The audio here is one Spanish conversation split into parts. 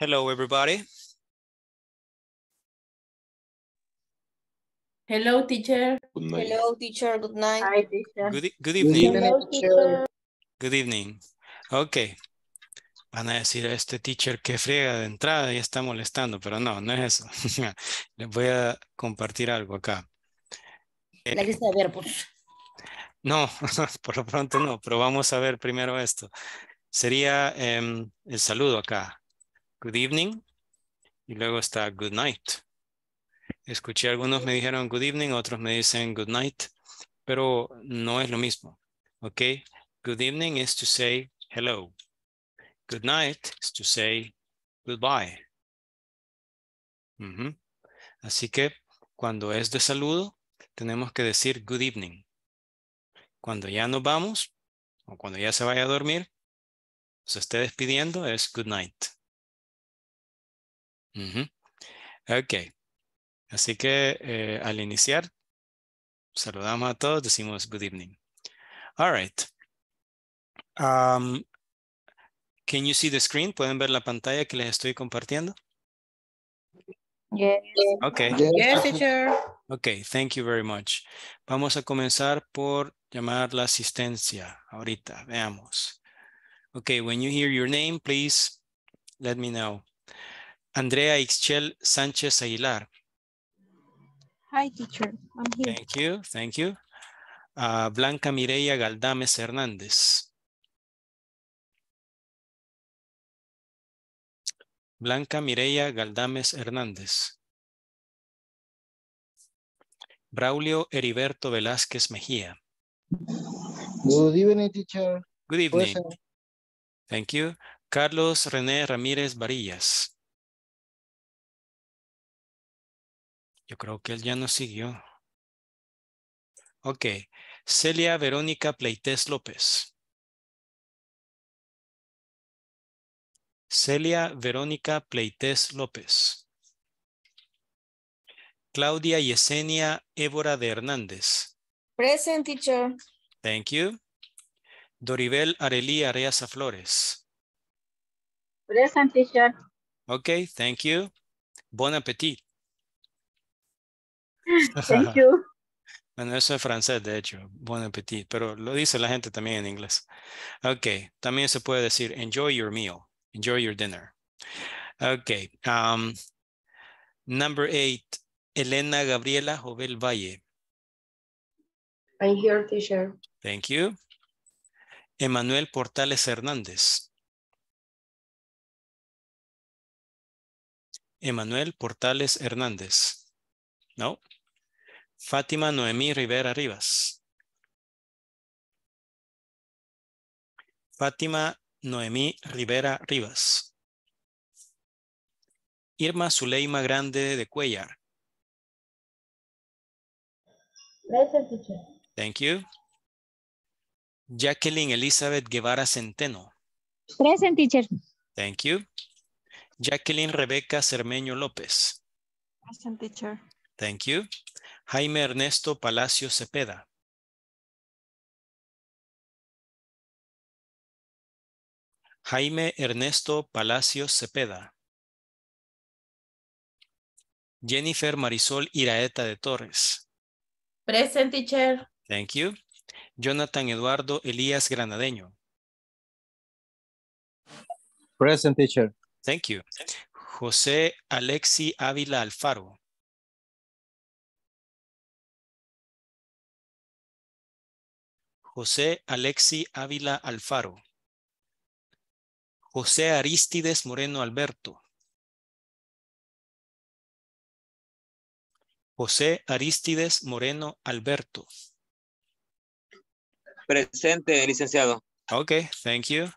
Hello, everybody. Hello, teacher. Hello, teacher. Good night. E-, good, evening. Good, evening. Ok. Van a decir a este teacher que friega de entrada y está molestando, pero no, no es eso. Les voy a compartir algo acá. Eh, pues. No, por lo pronto no, pero vamos a ver primero esto. Sería em, el saludo acá good evening y luego está good night. Escuché algunos me dijeron good evening, otros me dicen good night, pero no es lo mismo. Ok, good evening is to say hello. Good night is to say goodbye. Así que cuando es de saludo, tenemos que decir good evening. Cuando ya nos vamos o cuando ya se vaya a dormir, se esté despidiendo es good night. Ok. Así que eh, al iniciar, saludamos a todos, decimos good evening. All right. Um, can you see the screen? ¿Pueden ver la pantalla que les estoy compartiendo? Yes. Okay. Yes, teacher. Okay, thank you very much. Vamos a comenzar por llamar la asistencia ahorita. Veamos. Okay, when you hear your name, please let me know. Andrea Ixchel Sánchez Aguilar. Hi, teacher. I'm here. Thank you. Thank you. Ah, Blanca Mireya Galdames Hernández. Blanca Mireya Galdames Hernández. Braulio Heriberto Velázquez Mejía. Good evening, teacher. Good evening. Thank you. Carlos René Ramírez Varillas. Yo creo que él ya no siguió. Ok. Celia Verónica Pleites López. Celia Verónica Pleites López. Claudia Yesenia Évora de Hernández. Present, teacher. Thank you. Doribel Arelí Areaza Flores. Present, teacher. Okay, thank you. Bon appetit. Thank you. Bueno, eso es francés, de hecho. buen appétit. Pero lo dice la gente también en inglés. Ok. También se puede decir enjoy your meal. Enjoy your dinner. Ok. Um, number eight. Elena Gabriela Jovel Valle. I'm here, teacher. Thank you. Emmanuel Portales Hernández. Emmanuel Portales Hernández. No. Fátima Noemí Rivera Rivas. Fátima Noemí Rivera Rivas. Irma Zuleima Grande de Cuellar. Present teacher. Thank you. Jacqueline Elizabeth Guevara Centeno. Present teacher. Thank you. Jacqueline Rebeca Cermeño López. Present teacher. Thank you. Jaime Ernesto Palacio Cepeda. Jaime Ernesto Palacio Cepeda. Jennifer Marisol Iraeta de Torres. Present teacher. Thank you. Jonathan Eduardo Elías Granadeño. Present teacher. Thank you. José Alexi Ávila Alfaro. José Alexi Ávila Alfaro, José Aristides Moreno Alberto, José Aristides Moreno Alberto. Presente, licenciado. Ok, thank you.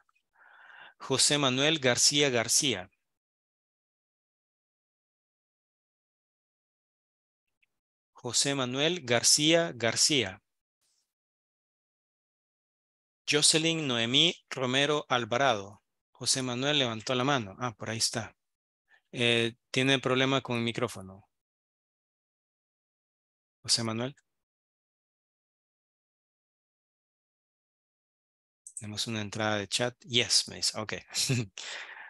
José Manuel García García. José Manuel García García. Jocelyn Noemí Romero Alvarado. José Manuel levantó la mano. Ah, por ahí está. Eh, tiene problema con el micrófono. José Manuel. Tenemos una entrada de chat. Yes, mes. Ok.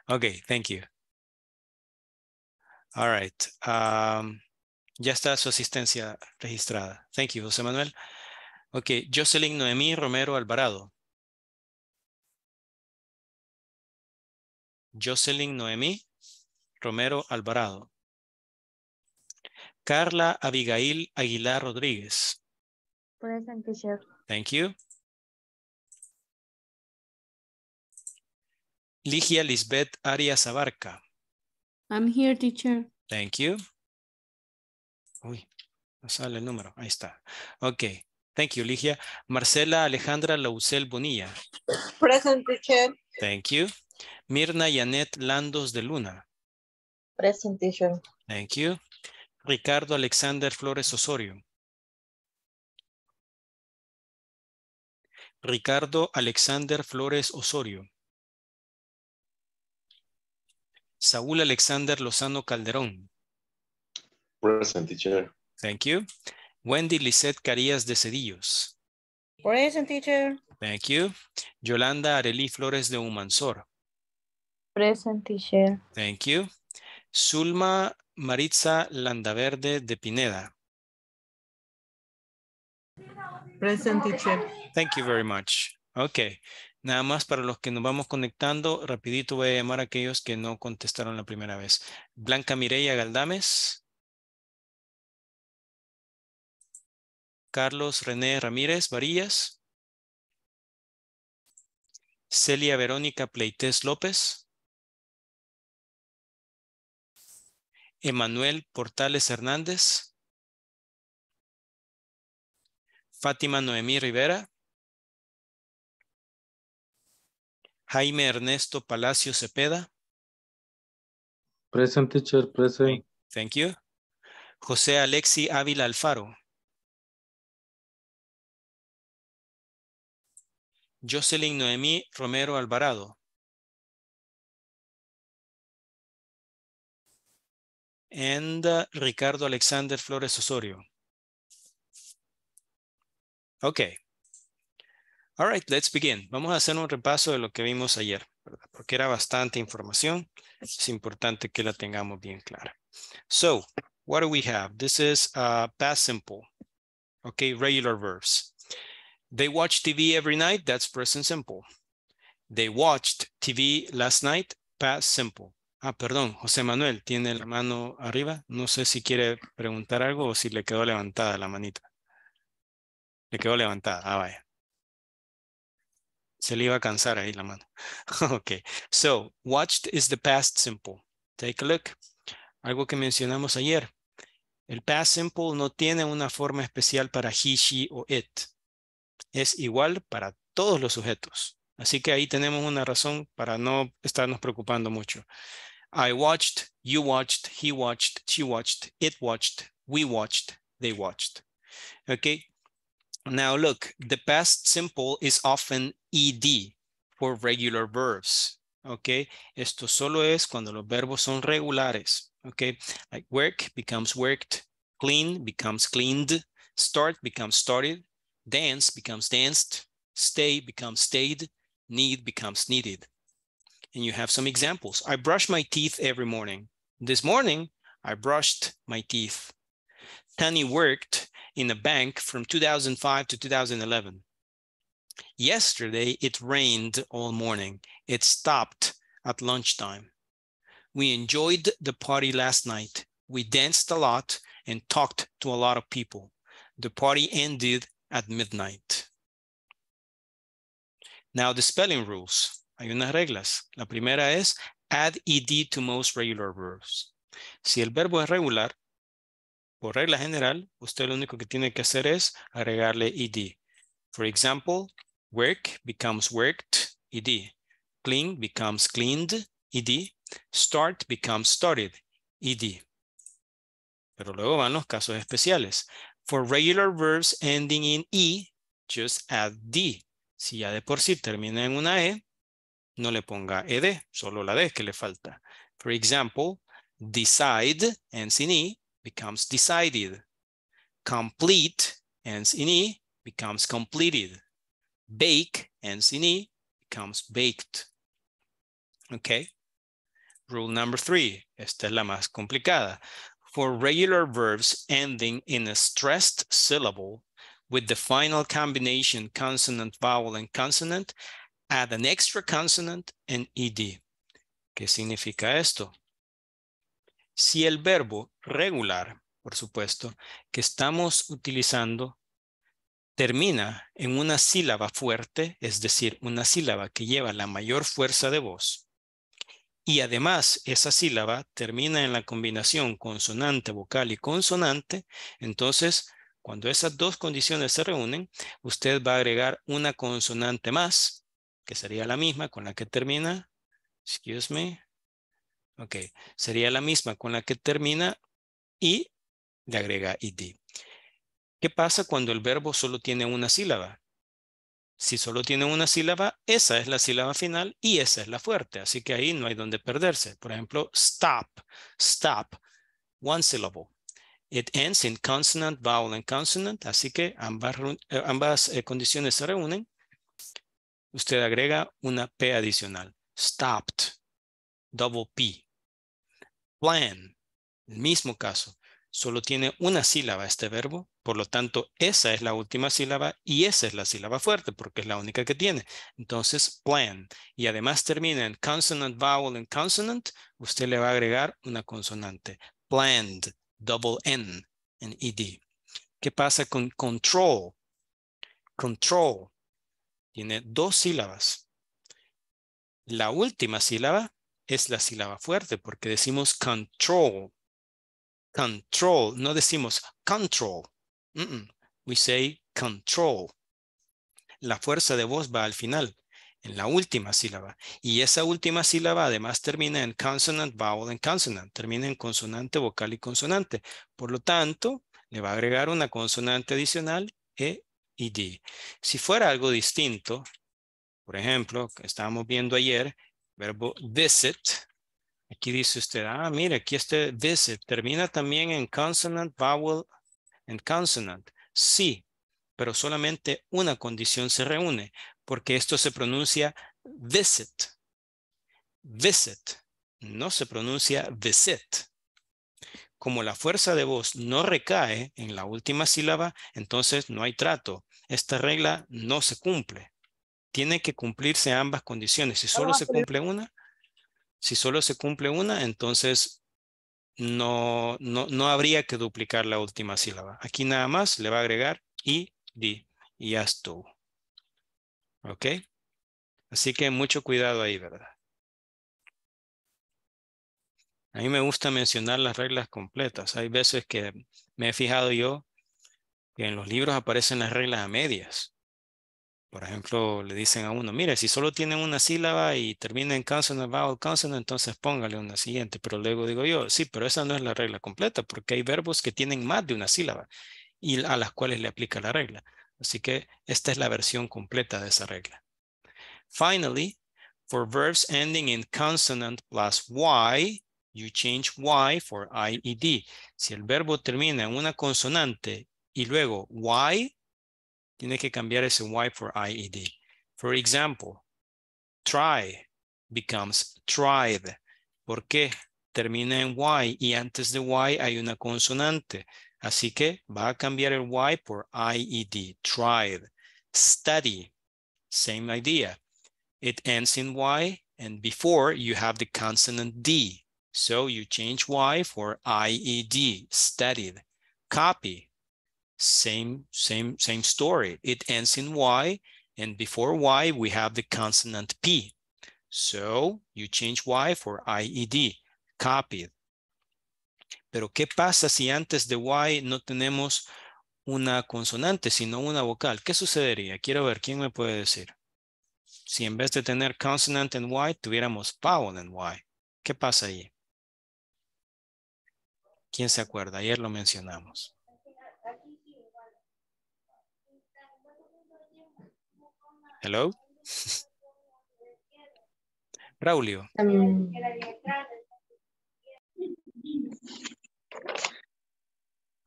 ok, thank you. All right. Um, ya está su asistencia registrada. Thank you, José Manuel. Ok, Jocelyn Noemí Romero Alvarado. Jocelyn Noemi Romero Alvarado. Carla Abigail Aguilar Rodríguez. Present, teacher. Thank you. Ligia Lisbeth Arias Abarca. I'm here, teacher. Thank you. Uy, no sale el número. Ahí está. Ok. Thank you, Ligia. Marcela Alejandra Lausel Bonilla. Present, teacher. Thank you. Mirna Yanet Landos de Luna. Presentation. Thank you. Ricardo Alexander Flores Osorio. Ricardo Alexander Flores Osorio. Saúl Alexander Lozano Calderón. Present Thank you. Wendy Lisette Carías de Cedillos. Present Thank you. Yolanda Arelí Flores de Humansor. Present teacher. Thank you. Zulma Maritza Landaverde de Pineda. Present teacher. Thank you very much. Okay. Nada más para los que nos vamos conectando, rapidito voy a llamar a aquellos que no contestaron la primera vez. Blanca Mireya Galdames. Carlos René Ramírez Varillas. Celia Verónica Pleites López. Emanuel Portales Hernández. Fátima Noemí Rivera. Jaime Ernesto Palacio Cepeda. Present teacher, present. Thank you. José Alexi Ávila Alfaro. Jocelyn Noemí Romero Alvarado. and uh, Ricardo Alexander Flores Osorio. Ok. All right, let's begin. Vamos a hacer un repaso de lo que vimos ayer, ¿verdad? porque era bastante información. Es importante que la tengamos bien clara. So, what do we have? This is uh, past simple. Okay, regular verbs. They watch TV every night. That's present simple. They watched TV last night. Past simple. Ah, perdón, José Manuel tiene la mano arriba. No sé si quiere preguntar algo o si le quedó levantada la manita. Le quedó levantada. Ah, vaya. Se le iba a cansar ahí la mano. ok. So, watched is the past simple. Take a look. Algo que mencionamos ayer. El past simple no tiene una forma especial para he, she o it. Es igual para todos los sujetos. Así que ahí tenemos una razón para no estarnos preocupando mucho. I watched, you watched, he watched, she watched, it watched, we watched, they watched. Okay. Now look, the past simple is often ed for regular verbs. Okay. Esto solo es cuando los verbos son regulares. Okay. Like work becomes worked, clean becomes cleaned, start becomes started, dance becomes danced, stay becomes stayed, need becomes needed and you have some examples. I brush my teeth every morning. This morning, I brushed my teeth. Tani worked in a bank from 2005 to 2011. Yesterday, it rained all morning. It stopped at lunchtime. We enjoyed the party last night. We danced a lot and talked to a lot of people. The party ended at midnight. Now the spelling rules. hay unas reglas. La primera es add ed to most regular verbs. Si el verbo es regular, por regla general, usted lo único que tiene que hacer es agregarle ed. For example, work becomes worked, ed. Clean becomes cleaned, ed. Start becomes started, ed. Pero luego van los casos especiales. For regular verbs ending in e, just add d. Si ya de por sí termina en una e, no le ponga ed, solo la d que le falta. For example, decide ends in e becomes decided. Complete ends in e becomes completed. Bake ends in e becomes baked. Okay. Rule number three. Esta es la más complicada. For regular verbs ending in a stressed syllable with the final combination consonant, vowel, and consonant, add an extra consonant and ed. ¿Qué significa esto? Si el verbo regular, por supuesto, que estamos utilizando termina en una sílaba fuerte, es decir, una sílaba que lleva la mayor fuerza de voz, y además esa sílaba termina en la combinación consonante, vocal y consonante, entonces cuando esas dos condiciones se reúnen, usted va a agregar una consonante más sería la misma con la que termina, excuse me, ok, sería la misma con la que termina y le agrega id. ¿Qué pasa cuando el verbo solo tiene una sílaba? Si solo tiene una sílaba, esa es la sílaba final y esa es la fuerte. Así que ahí no hay donde perderse. Por ejemplo, stop, stop, one syllable. It ends in consonant, vowel and consonant. Así que ambas, eh, ambas eh, condiciones se reúnen usted agrega una P adicional. Stopped, double P. Plan, el mismo caso. Solo tiene una sílaba este verbo, por lo tanto, esa es la última sílaba y esa es la sílaba fuerte porque es la única que tiene. Entonces, plan. Y además termina en consonant, vowel, en consonant. Usted le va a agregar una consonante. Planned, double N, en ED. ¿Qué pasa con control? Control tiene dos sílabas. La última sílaba es la sílaba fuerte porque decimos control. Control, no decimos control. We say control. La fuerza de voz va al final, en la última sílaba. Y esa última sílaba además termina en consonant, vowel, en consonant. Termina en consonante, vocal y consonante. Por lo tanto, le va a agregar una consonante adicional e id. Si fuera algo distinto, por ejemplo, que estábamos viendo ayer, verbo visit, aquí dice usted, ah, mire, aquí este visit termina también en consonant, vowel, en consonant. Sí, pero solamente una condición se reúne, porque esto se pronuncia visit. Visit, no se pronuncia visit como la fuerza de voz no recae en la última sílaba, entonces no hay trato. Esta regla no se cumple. Tiene que cumplirse ambas condiciones. Si solo se cumple una, si solo se cumple una, entonces no, no, habría que duplicar la última sílaba. Aquí nada más le va a agregar y, di, y as tú. ¿Ok? Así que mucho cuidado ahí, ¿verdad? A mí me gusta mencionar las reglas completas. Hay veces que me he fijado yo que en los libros aparecen las reglas a medias. Por ejemplo, le dicen a uno, mire, si solo tienen una sílaba y termina en consonant, vowel, consonant, entonces póngale una siguiente. Pero luego digo yo, sí, pero esa no es la regla completa porque hay verbos que tienen más de una sílaba y a las cuales le aplica la regla. Así que esta es la versión completa de esa regla. Finally, for verbs ending in consonant plus y, you change Y for IED. Si el verbo termina en una consonante y luego Y, tiene que cambiar ese Y for IED. For example, try becomes tried. porque Termina en Y y antes de Y hay una consonante. Así que va a cambiar el Y por IED, tried. Study, same idea. It ends in Y and before you have the consonant D. So you change Y for IED, studied. Copy, same, same, same story. It ends in Y, and before Y, we have the consonant P. So you change Y for IED, copied. Pero ¿qué pasa si antes de Y no tenemos una consonante, sino una vocal? ¿Qué sucedería? Quiero ver, ¿quién me puede decir? Si en vez de tener consonant en Y, tuviéramos vowel en Y. ¿Qué pasa ahí? ¿Quién se acuerda? Ayer lo mencionamos. Hello. Raulio.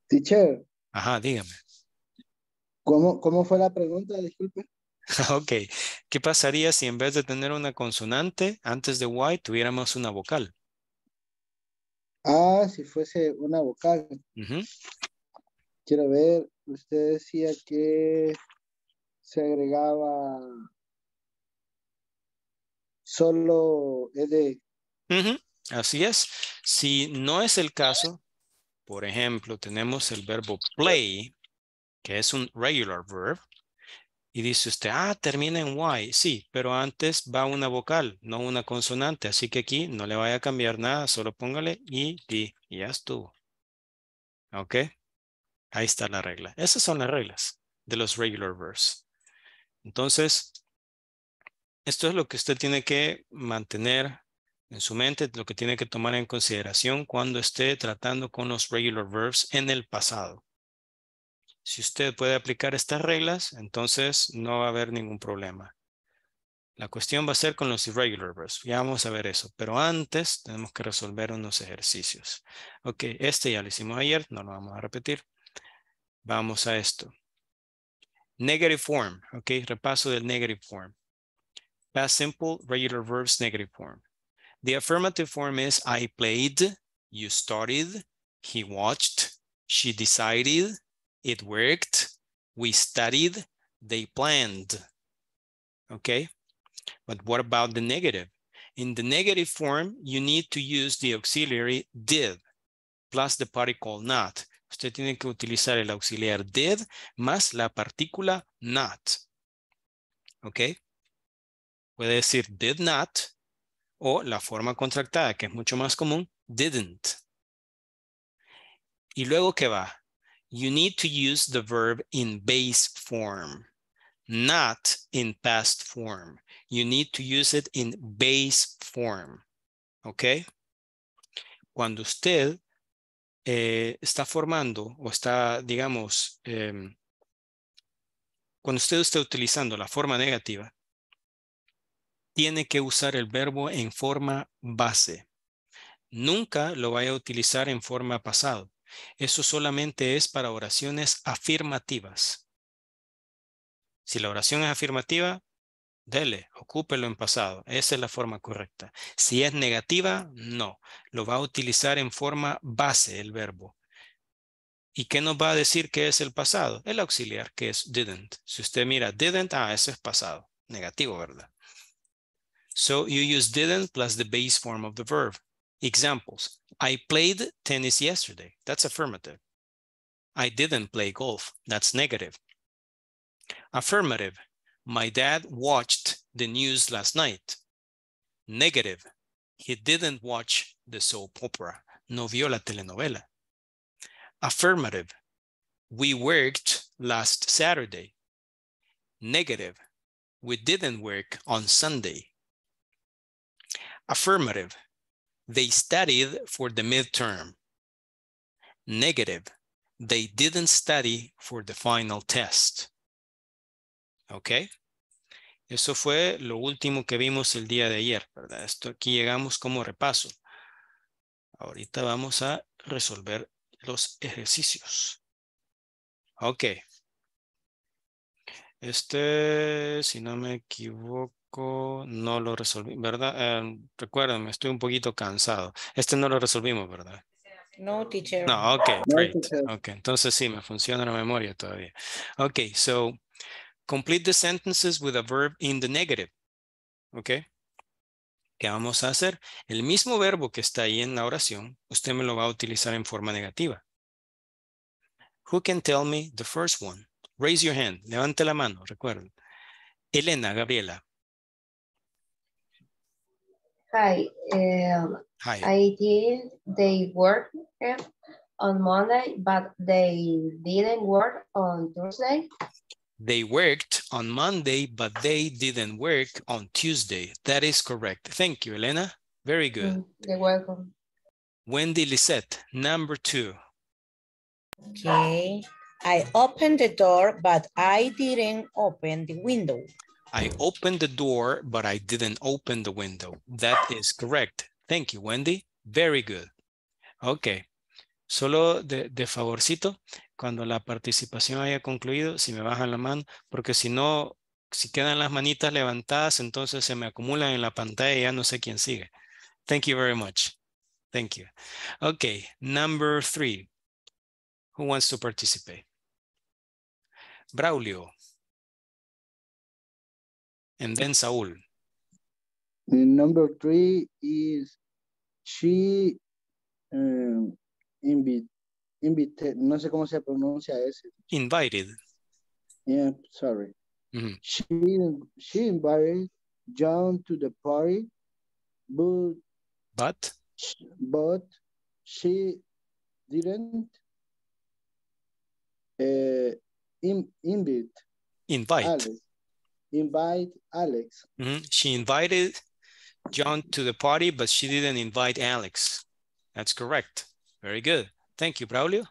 teacher. Ajá, dígame. ¿Cómo, ¿Cómo fue la pregunta? Disculpe. ok. ¿Qué pasaría si en vez de tener una consonante antes de Y tuviéramos una vocal? Ah, si fuese una vocal. Quiero ver, usted decía que se agregaba solo ED. Así es. Si no es el caso, por ejemplo, tenemos el verbo play, que es un regular verb, y dice usted, ah, termina en Y. Sí, pero antes va una vocal, no una consonante. Así que aquí no le vaya a cambiar nada, solo póngale y, y, y ya estuvo. ¿Ok? Ahí está la regla. Esas son las reglas de los regular verbs. Entonces, esto es lo que usted tiene que mantener en su mente, lo que tiene que tomar en consideración cuando esté tratando con los regular verbs en el pasado. Si usted puede aplicar estas reglas, entonces no va a haber ningún problema. La cuestión va a ser con los irregular verbs. Ya vamos a ver eso. Pero antes tenemos que resolver unos ejercicios. Ok, este ya lo hicimos ayer, no lo vamos a repetir. Vamos a esto. Negative form. Ok, repaso del negative form. Past simple, regular verbs, negative form. The affirmative form is I played, you started, he watched, she decided, It worked. We studied. They planned. Okay. But what about the negative? In the negative form, you need to use the auxiliary did plus the particle not. Usted tiene que utilizar el auxiliar did más la partícula not. Okay? Puede decir did not o la forma contractada, que es mucho más común, didn't. Y luego, ¿qué va? you need to use the verb in base form, not in past form. You need to use it in base form, ¿ok? Cuando usted eh, está formando o está, digamos, em, cuando usted está utilizando la forma negativa, tiene que usar el verbo en forma base. Nunca lo vaya a utilizar en forma pasado eso solamente es para oraciones afirmativas. Si la oración es afirmativa, dele, ocúpelo en pasado. Esa es la forma correcta. Si es negativa, no. Lo va a utilizar en forma base el verbo. ¿Y qué nos va a decir que es el pasado? El auxiliar, que es didn't. Si usted mira didn't, ah, eso es pasado. Negativo, ¿verdad? So you use didn't plus the base form of the verb. Examples, I played tennis yesterday. That's affirmative. I didn't play golf. That's negative. Affirmative, my dad watched the news last night. Negative, he didn't watch the soap opera. No vio la telenovela. Affirmative, we worked last Saturday. Negative, we didn't work on Sunday. Affirmative, They studied for the midterm. Negative. They didn't study for the final test. ¿Ok? Eso fue lo último que vimos el día de ayer, ¿verdad? Esto aquí llegamos como repaso. Ahorita vamos a resolver los ejercicios. Ok. Este, si no me equivoco, no lo resolví, ¿verdad? Eh, recuérdame, estoy un poquito cansado. Este no lo resolvimos, ¿verdad? No, teacher. No, ok, ok, entonces sí, me funciona la memoria todavía. Ok, so complete the sentences with a verb in the negative. Ok. ¿Qué vamos a hacer? El mismo verbo que está ahí en la oración, usted me lo va a utilizar en forma negativa. Who can tell me the first one? Raise your hand. Levante la mano, recuerden. Elena, Gabriela, Hi. Um, Hi. I did they work eh, on Monday, but they didn't work on Tuesday. They worked on Monday, but they didn't work on Tuesday. That is correct. Thank you, Elena. Very good. Mm, you're welcome. Wendy Lisette, number two. Okay. I opened the door, but I didn't open the window. I opened the door, but I didn't open the window. That is correct. Thank you, Wendy. Very good. Okay. Solo de, de favorcito, cuando la participación haya concluido, si me bajan la mano, porque si no, si quedan las manitas levantadas, entonces se me acumulan en la pantalla y ya no sé quién sigue. Thank you very much. Thank you. Okay, number three. Who wants to participate? Braulio. And then Saul. And number three is she um, invited, invited, no sé cómo se pronuncia ese. Invited. Yeah, sorry. Mm -hmm. She, she invited John to the party, but but she, but she didn't uh, invite invite Alice invite Alex. Mm -hmm. She invited John to the party, but she didn't invite Alex. That's correct. Very good. Thank you, Braulio.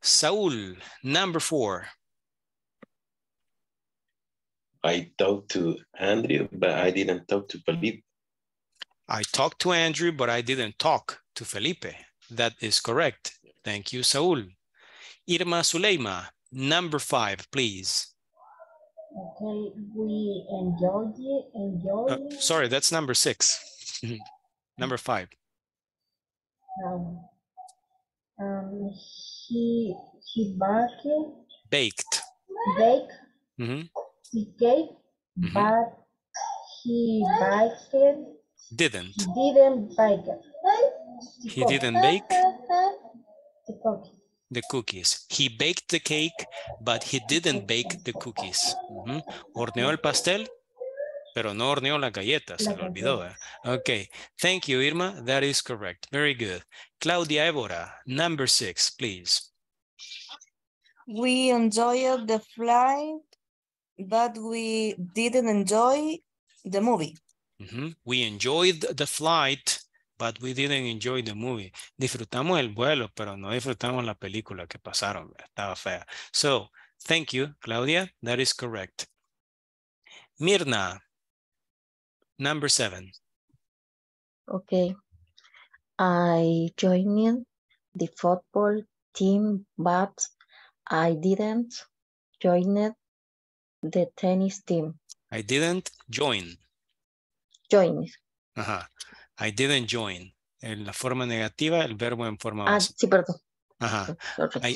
Saul, number four. I talked to Andrew, but I didn't talk to Felipe. I talked to Andrew, but I didn't talk to Felipe. That is correct. Thank you, Saul. Irma Suleima, number five, please. Okay, we enjoyed it, enjoy uh, it. sorry, that's number six. number five. Um, um, he, he baked. Baked. Mm-hmm. Baked. Mm -hmm. He baked, mm -hmm. but he baked. Didn't. He didn't bake. He, didn't bake. the cooked the cookies. He baked the cake, but he didn't bake the cookies. Mm -hmm. Horneó el pastel, pero no horneó las galletas, se lo olvidó. Eh? Okay, thank you, Irma. That is correct. Very good. Claudia Évora, number six, please. We enjoyed the flight, but we didn't enjoy the movie. Mm -hmm. We enjoyed the flight, but we didn't enjoy the movie. Disfrutamos el vuelo, pero no disfrutamos la película que pasaron. Estaba fea. So, thank you, Claudia. That is correct. Mirna, number seven. Okay. I joined the football team, but I didn't join the tennis team. I didn't join. Join. Uh -huh. I didn't join. En la forma negativa, el verbo en forma Ah, sí, perdón. Ajá. Ah,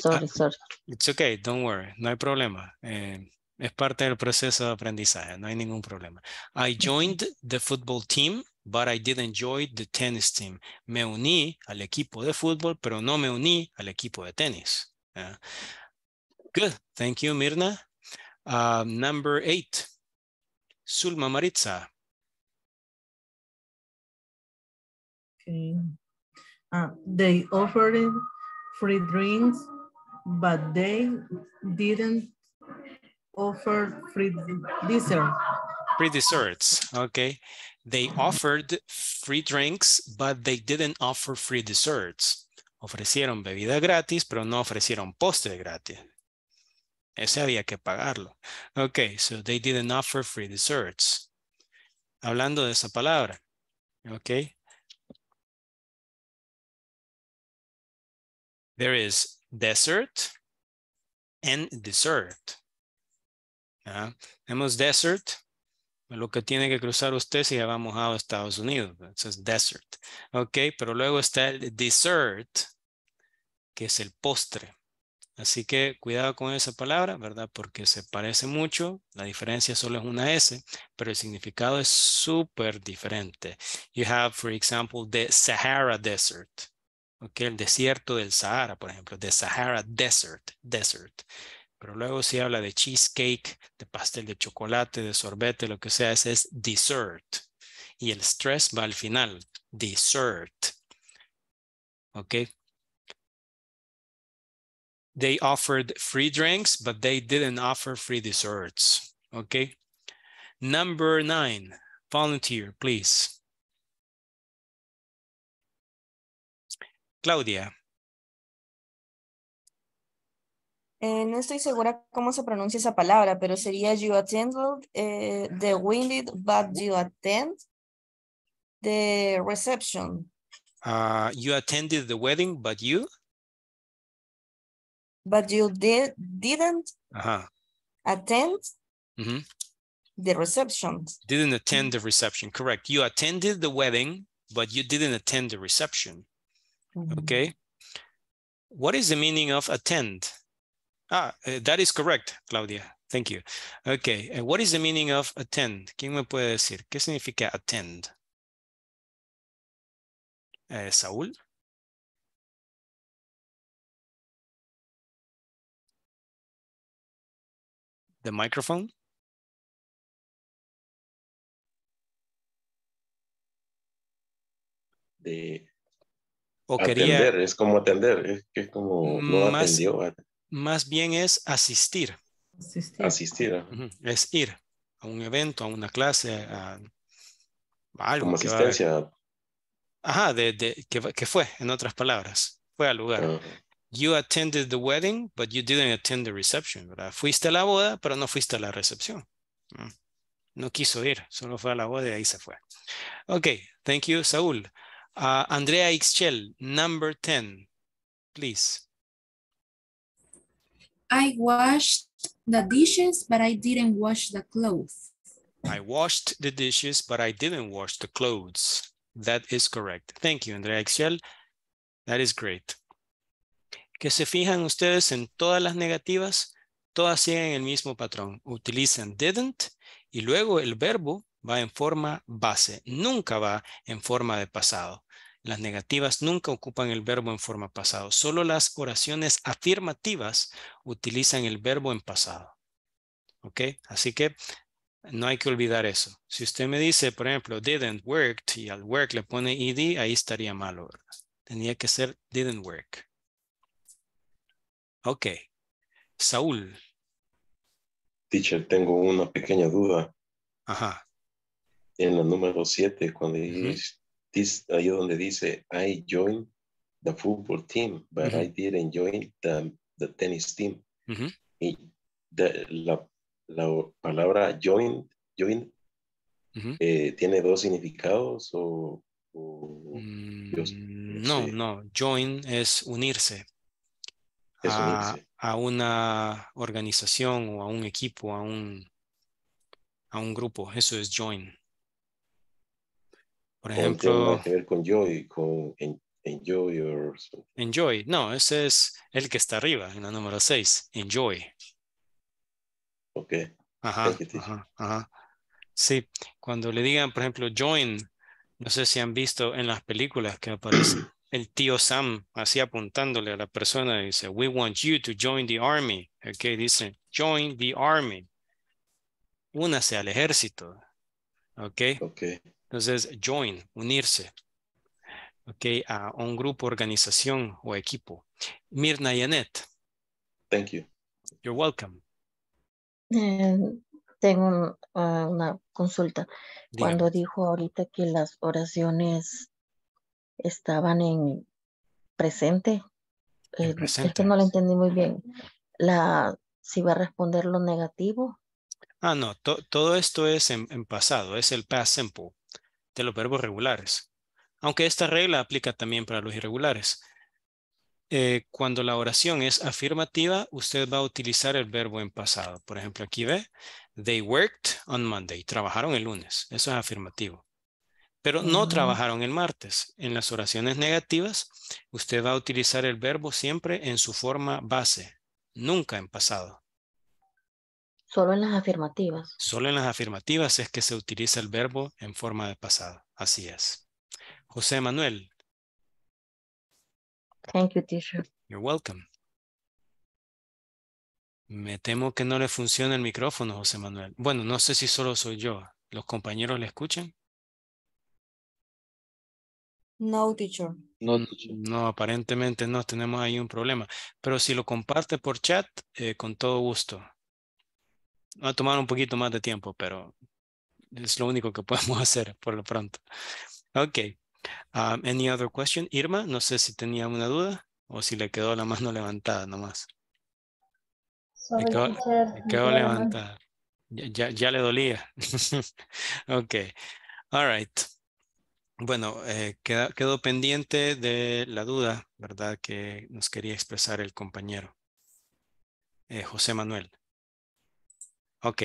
it's okay, don't worry. No hay problema. Eh, es parte del proceso de aprendizaje, no hay ningún problema. I joined the football team, but I didn't join the tennis team. Me uní al equipo de fútbol, pero no me uní al equipo de tenis. Ah. good, thank you, Mirna. Ah, number eight, Zulma Maritza. Okay. Ah, they offered free drinks, but they didn't offer free dessert. Free desserts, okay. They offered free drinks, but they didn't offer free desserts. Ofrecieron bebida gratis, pero no ofrecieron postre gratis. Ese había que pagarlo. Okay, so they didn't offer free desserts. Hablando de esa palabra, okay. There is desert and dessert. Tenemos desert, lo que tiene que cruzar usted si ya va mojado a Estados Unidos. es desert. Ok, pero luego está el dessert, que es el postre. Así que cuidado con esa palabra, ¿verdad? Porque se parece mucho, la diferencia solo es una S, pero el significado es súper diferente. You have, for example, the Sahara Desert el desierto del Sahara, por ejemplo, de Sahara Desert, desert. Pero luego si habla de cheesecake, de pastel de chocolate, de sorbete, lo que sea, ese es dessert. Y el stress va al final, dessert. ¿Ok? They offered free drinks, but they didn't offer free desserts. ¿Ok? Number nine, volunteer, please. Claudia. Eh, no estoy segura cómo se pronuncia esa palabra, pero sería you attended eh, the winded, but you attend the reception. Ah, you attended the wedding, but you? But you didn't attend the reception. Didn't attend the reception, correct. You attended the wedding, but you didn't attend the reception. Mm-hmm. Okay. What is the meaning of attend? Ah, eh, that is correct, Claudia. Thank you. Okay. And eh, what is the meaning of attend? ¿Quién me puede decir? ¿Qué significa attend? Eh, Saúl. The microphone. The o quería... es como atender, es que como no más, atendió. Más bien es asistir. Asistir. Es ir a un evento, a una clase, a, algo. Como asistencia. Ajá, de, que, fue, en otras palabras, fue al lugar. You attended the wedding, but you didn't attend the reception, ¿verdad? Fuiste a la boda, pero no fuiste a la recepción. Mm. No quiso ir, solo fue a la boda y ahí se fue. Ok, thank you, Saúl. Andrea Ixchel, number 10, please. I washed the dishes, but I didn't wash the clothes. I washed the dishes, but I didn't wash the clothes. That is correct. Thank you, Andrea Ixchel. That is great. Que se fijan ustedes en todas las negativas, todas siguen el mismo patrón. Utilizan didn't y luego el verbo va en forma base, nunca va en forma de pasado. Las negativas nunca ocupan el verbo en forma pasado. Solo las oraciones afirmativas utilizan el verbo en pasado. ¿Ok? Así que no hay que olvidar eso. Si usted me dice, por ejemplo, didn't work y al work le pone ed, ahí estaría malo, ¿verdad? Tenía que ser didn't work. Ok. Saúl. Teacher, tengo una pequeña duda. Ajá. En la número 7, cuando dice ahí donde dice I joined the football team, but I didn't join the, tennis team. Y la, palabra join, eh, tiene dos significados o, mm, no, no, join es unirse. a, una organización o a un equipo, a un, a un grupo, eso es join. Por ejemplo. que ver con joy, con enjoy Enjoy. No, ese es el que está arriba, en la número 6. Enjoy. Ok. Ajá, Sí, cuando le digan, por ejemplo, join, no sé si han visto en las películas que aparece el tío Sam así apuntándole a la persona y dice, we want you to join the army. Ok, dice, join the army. Únase al ejército. Ok. Ok. Entonces, join, unirse. ¿ok? a un grupo, organización o equipo. Mirna y Thank you. You're welcome. Eh, tengo ah, una consulta. Cuando dijo ahorita que las oraciones estaban en presente, eh, es que no lo entendí muy bien. La, si va a responder lo negativo. Ah, no, todo esto es en pasado, es el past simple de los verbos regulares. Aunque esta regla aplica también para los irregulares. Eh, cuando la oración es afirmativa, usted va a utilizar el verbo en pasado. Por ejemplo, aquí ve, they worked on Monday, trabajaron el lunes. Eso es afirmativo. Pero no trabajaron el martes. En las oraciones negativas, usted va a utilizar el verbo siempre en su forma base, nunca en pasado. Solo en las afirmativas. Solo en las afirmativas es que se utiliza el verbo en forma de pasado. Así es. José Manuel. Thank you, teacher. You're welcome. Me temo que no le funciona el micrófono, José Manuel. Bueno, no sé si solo soy yo. ¿Los compañeros le escuchan? No, teacher. No, aparentemente no, tenemos ahí un problema. Pero si lo comparte por chat, eh, con todo gusto va a tomar un poquito más de tiempo, pero es lo único que podemos hacer por lo pronto. Ok. Um, any other question? Irma, no sé si tenía una duda o si le quedó la mano levantada nomás. le quedó, levantada. Ya, le dolía. ok. All right. Bueno, eh, quedó pendiente de la duda, ¿verdad? Que nos quería expresar el compañero eh, José Manuel. Ok.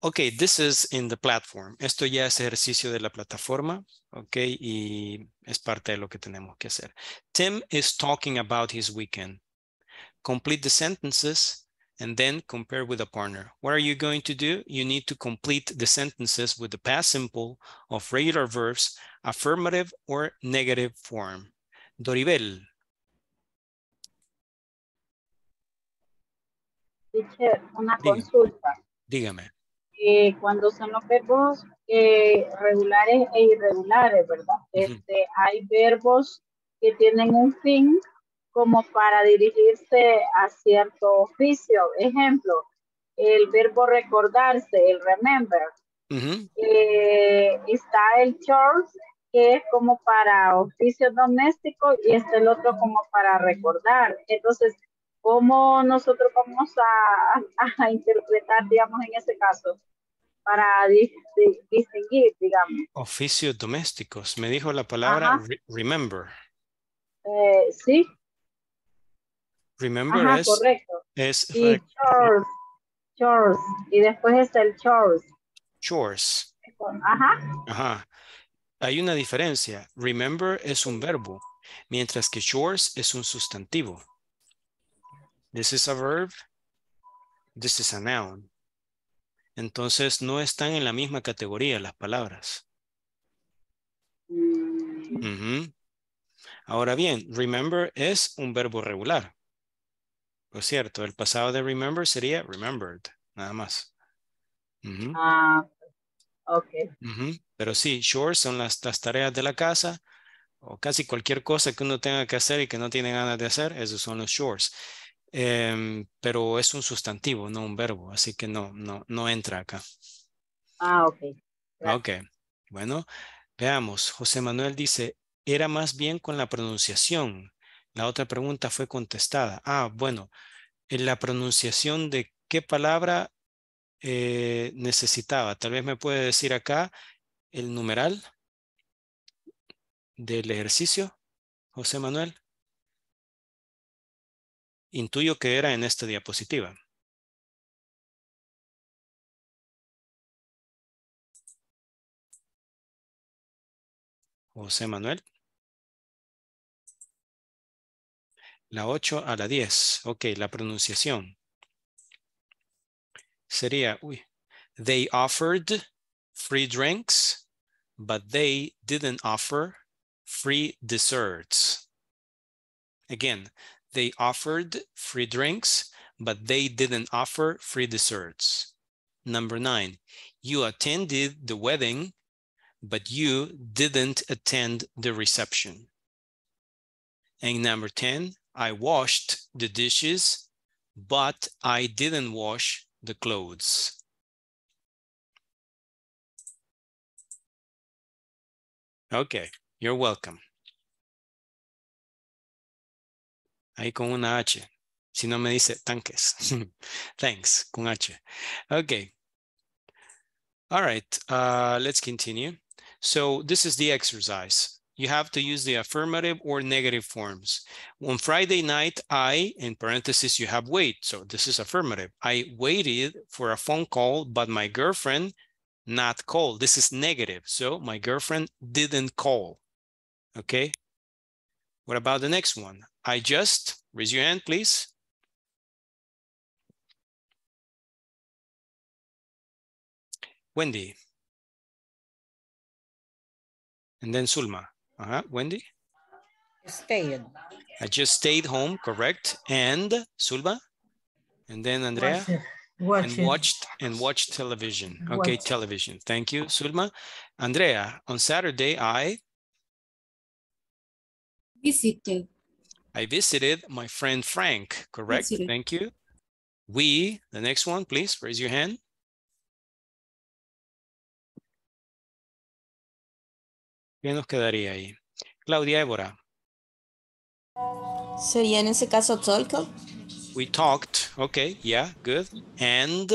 Ok, this is in the platform. Esto ya es ejercicio de la plataforma, ok, y es parte de lo que tenemos que hacer. Tim is talking about his weekend. Complete the sentences and then compare with a partner. What are you going to do? You need to complete the sentences with the past simple of regular verbs, affirmative or negative form. Doribel, una consulta. Dígame. Eh, cuando son los verbos eh, regulares e irregulares, ¿verdad? este, hay verbos que tienen un fin como para dirigirse a cierto oficio. Ejemplo, el verbo recordarse, el remember. Eh, está el chores, que es como para oficio doméstico, y está el otro como para recordar. Entonces, ¿Cómo nosotros vamos a, interpretar, digamos, en ese caso? para distinguir, digamos. Oficios domésticos. Me dijo la palabra remember. Eh, sí. Remember es. Correcto. Es. Y chores, chores. Y después está el chores. Chores. Ajá. Ajá. Hay una diferencia. Remember es un verbo, mientras que chores es un sustantivo. This is a verb. This is a noun. Entonces no están en la misma categoría las palabras. Ahora bien, remember es un verbo regular. Por cierto, el pasado de remember sería remembered, nada más. Ah, Pero sí, chores son las, las tareas de la casa o casi cualquier cosa que uno tenga que hacer y que no tiene ganas de hacer, esos son los shores. Em, pero es un sustantivo, no un verbo, así que no, no, no entra acá. Ah, ok. bueno, veamos. José Manuel dice, era más bien con la pronunciación. La otra pregunta fue contestada. Ah, bueno, en la pronunciación de qué palabra eh, necesitaba. Tal vez me puede decir acá el numeral del ejercicio, José Manuel. Intuyo que era en esta diapositiva. José Manuel. La 8 a la 10. Ok, la pronunciación. Sería, uy, they offered free drinks, but they didn't offer free desserts. Again, they offered free drinks, but they didn't offer free desserts. Number nine, you attended the wedding, but you didn't attend the reception. And number 10, I washed the dishes, but I didn't wash the clothes. Okay, you're welcome. ahí con una H. Si no me dice tanques. Thanks, con H. Okay. All right, uh, let's continue. So this is the exercise. You have to use the affirmative or negative forms. On Friday night, I, in parentheses, you have wait. So this is affirmative. I waited for a phone call, but my girlfriend not called. This is negative. So my girlfriend didn't call. Okay, what about the next one? I just, raise your hand, please. Wendy. And then Sulma. Uh -huh. Wendy? Stayed. I just stayed home, correct. And Sulma? And then Andrea? Watch watch and watched it. and watched television. Okay, watch. television. Thank you, Sulma. Andrea, on Saturday I visited. I visited my friend Frank, correct? Visited. Thank you. We, the next one, please raise your hand. ¿Qué nos quedaría ahí? Claudia Évora. Sería en ese caso talked. We talked. Okay, yeah, good. And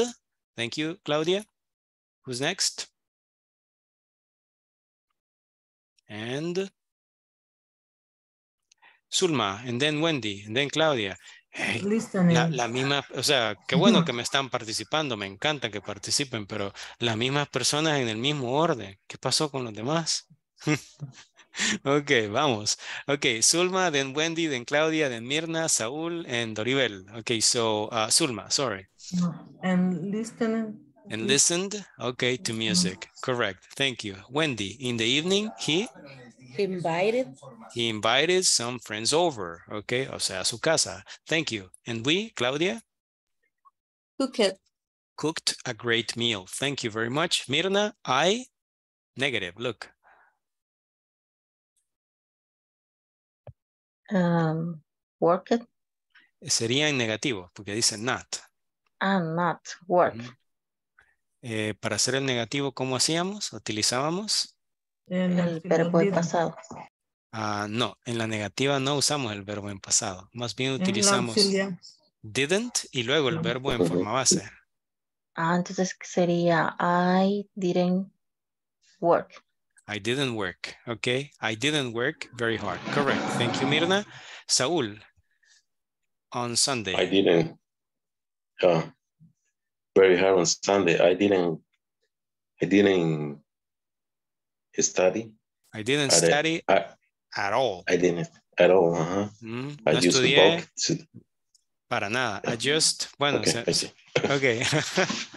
thank you, Claudia. Who's next? And Zulma, and then Wendy, and then Claudia. la, misma, o sea, qué bueno que me están participando, me encanta que participen, pero las mismas personas en el mismo orden. ¿Qué pasó con los demás? ok, vamos. Ok, Zulma, then Wendy, then Claudia, then Mirna, Saúl, and Doribel. Ok, so uh, Zulma, sorry. And listening. And listened, okay, to music. Correct, thank you. Wendy, in the evening, he? He invited. some friends over, okay? O sea, a su casa. Thank you. And we, Claudia? Cooked. Cooked a great meal. Thank you very much. Mirna, I, negative, look. Um, worked. Sería en negativo, porque dice not. I'm ah, not work. Eh, para hacer el negativo, ¿cómo hacíamos? Utilizábamos el verbo en pasado. Ah, no, en la negativa no usamos el verbo en pasado. Más bien utilizamos didn't y luego el verbo en forma base. Ah, entonces sería I didn't work. I didn't work, okay? I didn't work very hard. Correct. Thank you, Mirna. Saúl, on Sunday. I didn't. Uh, very hard on Sunday. I didn't. I didn't study? I didn't study at all. I didn't at all. Uh -huh. mm, mm-hmm. I no just estudié to... para nada. I just, bueno, okay. O sea, okay.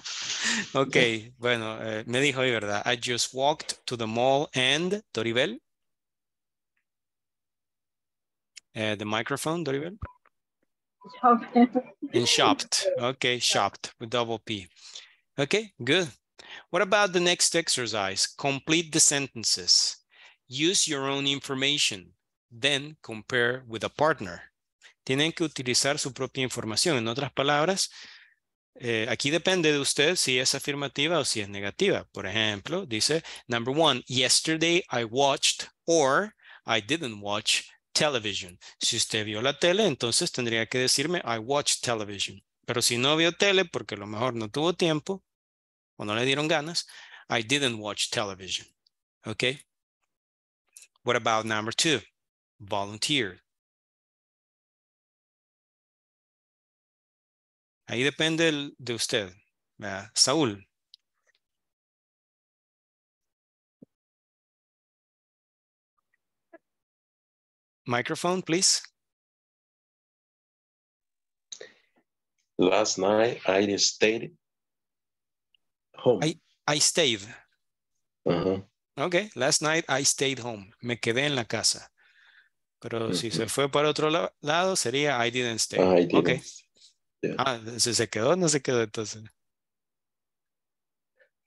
okay. bueno, eh, me dijo, ¿verdad? I just walked to the mall and Doribel. Uh, the microphone, Doribel. Shopped. and shopped. Okay, shopped with double P. Okay, good. What about the next exercise? Complete the sentences. Use your own information. Then compare with a partner. Tienen que utilizar su propia información. En otras palabras, eh, aquí depende de usted si es afirmativa o si es negativa. Por ejemplo, dice, number one, yesterday I watched or I didn't watch television. Si usted vio la tele, entonces tendría que decirme I watched television. Pero si no vio tele, porque a lo mejor no tuvo tiempo, cuando le dieron ganas, I didn't watch television. Okay. What about number two? volunteer? Ahí depende el, de usted. ¿verdad? Saúl. Microphone, please. Last night I stayed I, stayed. Okay. Ok, last night I stayed home. Me quedé en la casa. Pero si se fue para otro lado, sería I didn't stay. Ah, okay. Ah, si se quedó, no se quedó entonces.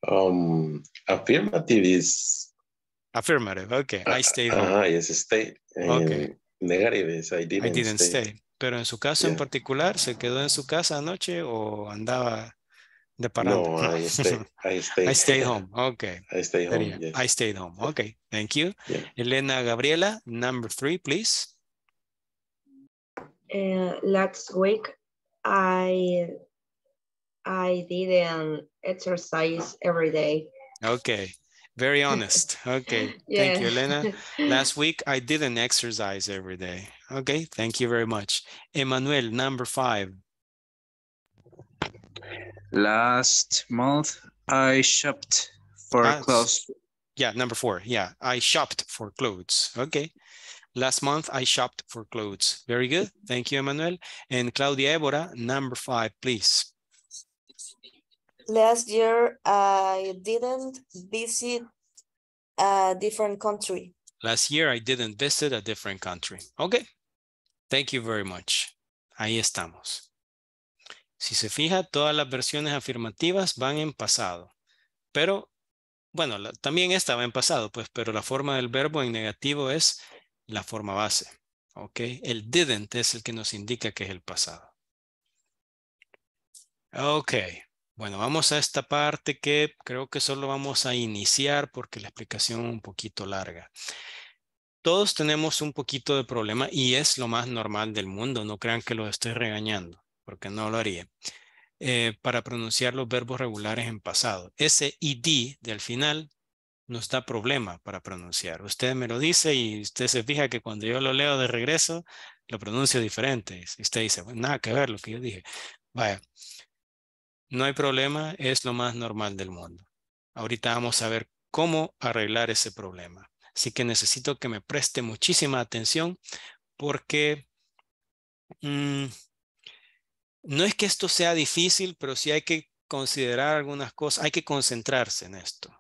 Um, affirmative is. Affirmative, okay. I ah, stayed home. Ah, yes, stay. Okay. Negative is I didn't, stay. I didn't stay. Pero en su caso en particular, ¿se quedó en su casa anoche o andaba the No, I stay. I stay. I stay home. Okay. I stay home. Yes. I stayed home. Okay. Thank you. Yeah. Elena Gabriela, number three, please. Uh, last week, I I didn't exercise every day. Okay. Very honest. Okay. yeah. Thank you, Elena. Last week, I didn't exercise every day. Okay. Thank you very much. Emmanuel, number five. Last month, I shopped for clothes. Yeah, number four. Yeah, I shopped for clothes. Okay. Last month, I shopped for clothes. Very good. Thank you, Emmanuel. And Claudia Évora, number five, please. Last year, I didn't visit a different country. Last year, I didn't visit a different country. Okay. Thank you very much. Ahí estamos. Si se fija, todas las versiones afirmativas van en pasado, pero bueno, también esta va en pasado, pues, pero la forma del verbo en negativo es la forma base, ¿ok? El didn't es el que nos indica que es el pasado. Ok, bueno, vamos a esta parte que creo que solo vamos a iniciar porque la explicación es un poquito larga todos tenemos un poquito de problema y es lo más normal del mundo. No crean que lo estoy regañando porque no lo haría, eh, para pronunciar los verbos regulares en pasado. Ese id del final nos da problema para pronunciar. Usted me lo dice y usted se fija que cuando yo lo leo de regreso, lo pronuncio diferente. Y usted dice, bueno, nada que ver lo que yo dije. Vaya, no hay problema, es lo más normal del mundo. Ahorita vamos a ver cómo arreglar ese problema. Así que necesito que me preste muchísima atención porque... Mm, no es que esto sea difícil, pero sí hay que considerar algunas cosas, hay que concentrarse en esto.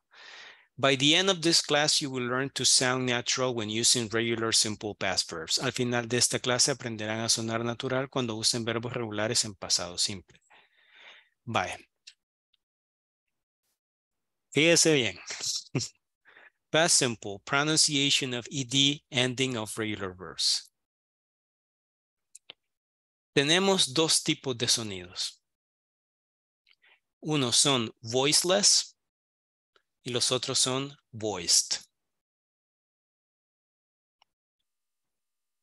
By the end of this class, you will learn to sound natural when using regular simple past verbs. Al final de esta clase aprenderán a sonar natural cuando usen verbos regulares en pasado simple. Bye. Fíjese bien. Past simple, pronunciation of ed, ending of regular verbs. Tenemos dos tipos de sonidos. Unos son voiceless y los otros son voiced.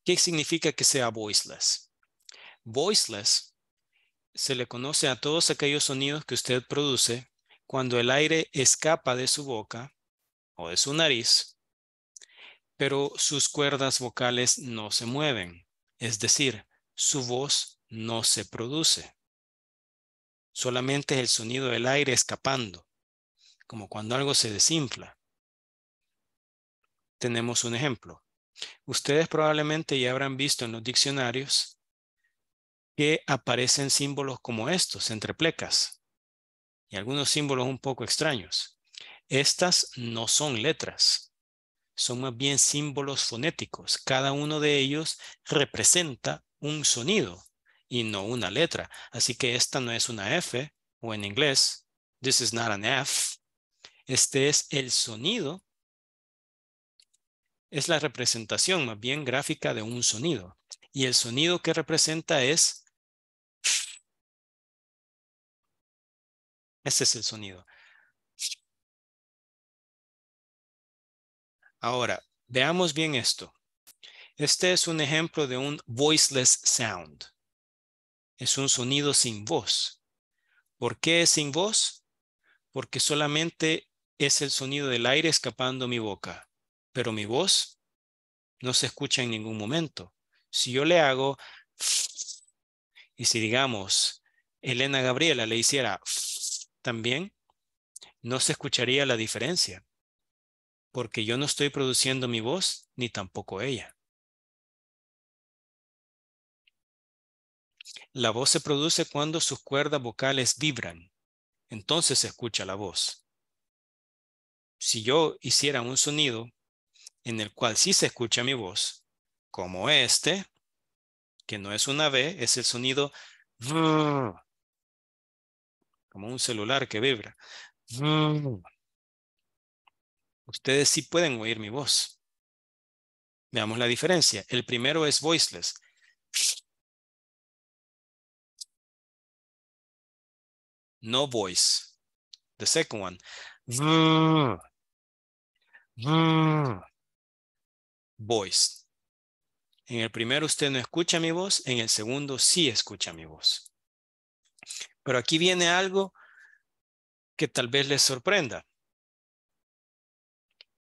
¿Qué significa que sea voiceless? Voiceless se le conoce a todos aquellos sonidos que usted produce cuando el aire escapa de su boca o de su nariz, pero sus cuerdas vocales no se mueven. Es decir, su voz no se produce. Solamente es el sonido del aire escapando, como cuando algo se desinfla. Tenemos un ejemplo. Ustedes probablemente ya habrán visto en los diccionarios que aparecen símbolos como estos, entre plecas, y algunos símbolos un poco extraños. Estas no son letras, son más bien símbolos fonéticos. Cada uno de ellos representa un sonido y no una letra. Así que esta no es una F, o en inglés, this is not an F. Este es el sonido. Es la representación más bien gráfica de un sonido. Y el sonido que representa es... ese es el sonido. Ahora, veamos bien esto. Este es un ejemplo de un voiceless sound. Es un sonido sin voz. ¿Por qué es sin voz? Porque solamente es el sonido del aire escapando mi boca, pero mi voz no se escucha en ningún momento. Si yo le hago y si digamos Elena Gabriela le hiciera también, no se escucharía la diferencia, porque yo no estoy produciendo mi voz ni tampoco ella. La voz se produce cuando sus cuerdas vocales vibran. Entonces se escucha la voz. Si yo hiciera un sonido en el cual sí se escucha mi voz, como este, que no es una B, es el sonido como un celular que vibra. Ustedes sí pueden oír mi voz. Veamos la diferencia. El primero es voiceless. no voice. The second one. Voice. En el primero usted no escucha mi voz, en el segundo sí escucha mi voz. Pero aquí viene algo que tal vez les sorprenda.